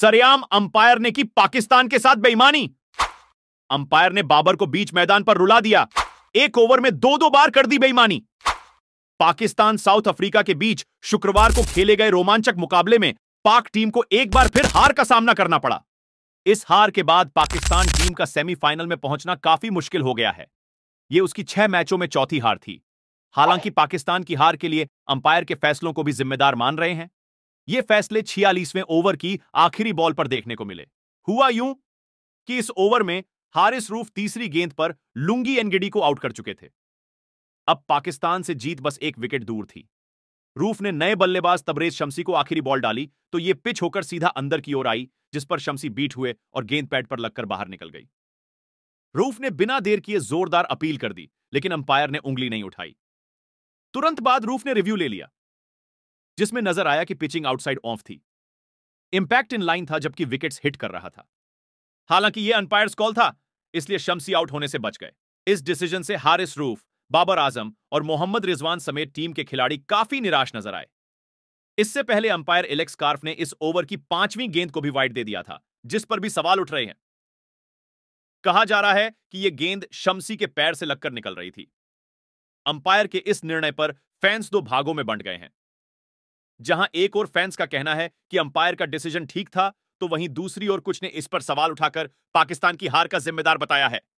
सरेआम अंपायर ने की पाकिस्तान के साथ बेईमानी अंपायर ने बाबर को बीच मैदान पर रुला दिया एक ओवर में दो दो बार कर दी बेईमानी पाकिस्तान साउथ अफ्रीका के बीच शुक्रवार को खेले गए रोमांचक मुकाबले में पाक टीम को एक बार फिर हार का सामना करना पड़ा इस हार के बाद पाकिस्तान टीम का सेमीफाइनल में पहुंचना काफी मुश्किल हो गया है यह उसकी छह मैचों में चौथी हार थी हालांकि पाकिस्तान की हार के लिए अंपायर के फैसलों को भी जिम्मेदार मान रहे हैं ये फैसले छियालीसवें ओवर की आखिरी बॉल पर देखने को मिले हुआ यूं कि इस ओवर में हारिस रूफ तीसरी गेंद पर लुंगी एनगिडी को आउट कर चुके थे अब पाकिस्तान से जीत बस एक विकेट दूर थी रूफ ने नए बल्लेबाज तबरेज शमसी को आखिरी बॉल डाली तो यह पिच होकर सीधा अंदर की ओर आई जिस पर शमसी बीट हुए और गेंद पैड पर लगकर बाहर निकल गई रूफ ने बिना देर किए जोरदार अपील कर दी लेकिन अंपायर ने उंगली नहीं उठाई तुरंत बाद रूफ ने रिव्यू ले लिया जिसमें नजर आया कि पिचिंग आउटसाइड ऑफ थी इंपैक्ट इन लाइन था जबकि विकेट्स हिट कर रहा था हालांकि यह अंपायर कॉल था इसलिए शमसी आउट होने से बच गए इस डिसीजन से हारिस रूफ बाबर आजम और मोहम्मद रिजवान समेत टीम के खिलाड़ी काफी निराश नजर आए इससे पहले अंपायर एलेक्स कार्फ ने इस ओवर की पांचवीं गेंद को भी वाइट दे दिया था जिस पर भी सवाल उठ रहे हैं कहा जा रहा है कि यह गेंद शमसी के पैर से लगकर निकल रही थी अंपायर के इस निर्णय पर फैंस दो भागों में बंट गए हैं जहां एक और फैंस का कहना है कि अंपायर का डिसीजन ठीक था तो वहीं दूसरी ओर कुछ ने इस पर सवाल उठाकर पाकिस्तान की हार का जिम्मेदार बताया है